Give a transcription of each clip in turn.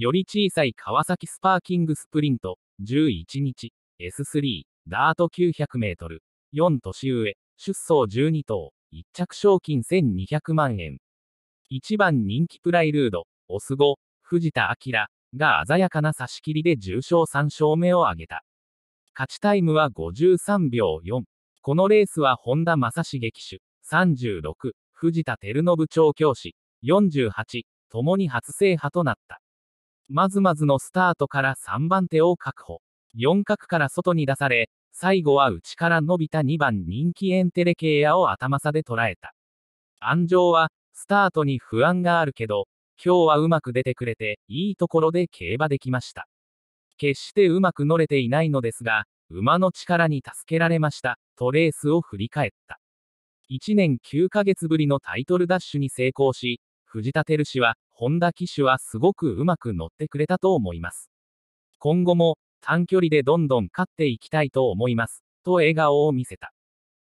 より小さい川崎スパーキングスプリント、11日、S3、ダート900メートル、4年上、出走12頭、1着賞金1200万円。1番人気プライルード、オスゴ、藤田明が鮮やかな差し切りで重賞3勝目を挙げた。勝ちタイムは53秒4。このレースは本田正成騎手、36、藤田照信調教師、48、共に初制覇となった。まずまずのスタートから3番手を確保。4角から外に出され、最後は内から伸びた2番人気エンテレケイヤを頭差で捉えた。安城は、スタートに不安があるけど、今日はうまく出てくれて、いいところで競馬できました。決してうまく乗れていないのですが、馬の力に助けられました、とレースを振り返った。1年9ヶ月ぶりのタイトルダッシュに成功し、藤田照氏は、本田騎手はすごくうまく乗ってくれたと思います。今後も短距離でどんどん勝っていきたいと思います。と笑顔を見せた。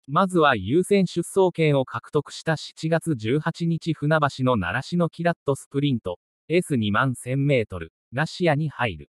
まずは優先出走権を獲得した7月18日船橋の習志野キラットスプリント S2 万1000メートルが視野に入る。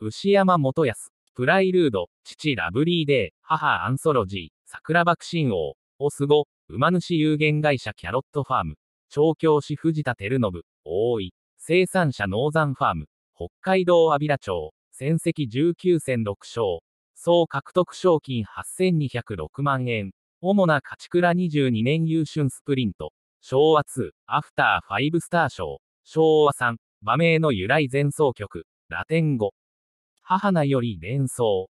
牛山元康、プライルード、父ラブリーデー、母アンソロジー、桜爆心王、オスゴ、馬主有限会社キャロットファーム、調教師藤田照信、大井、生産者ノーザンファーム、北海道安平町、戦績19戦6勝、総獲得賞金8206万円、主な勝ち倉22年優春スプリント、昭和2、アフター5スター賞、昭和3、馬名の由来前奏曲、ラテン語。母なより連想。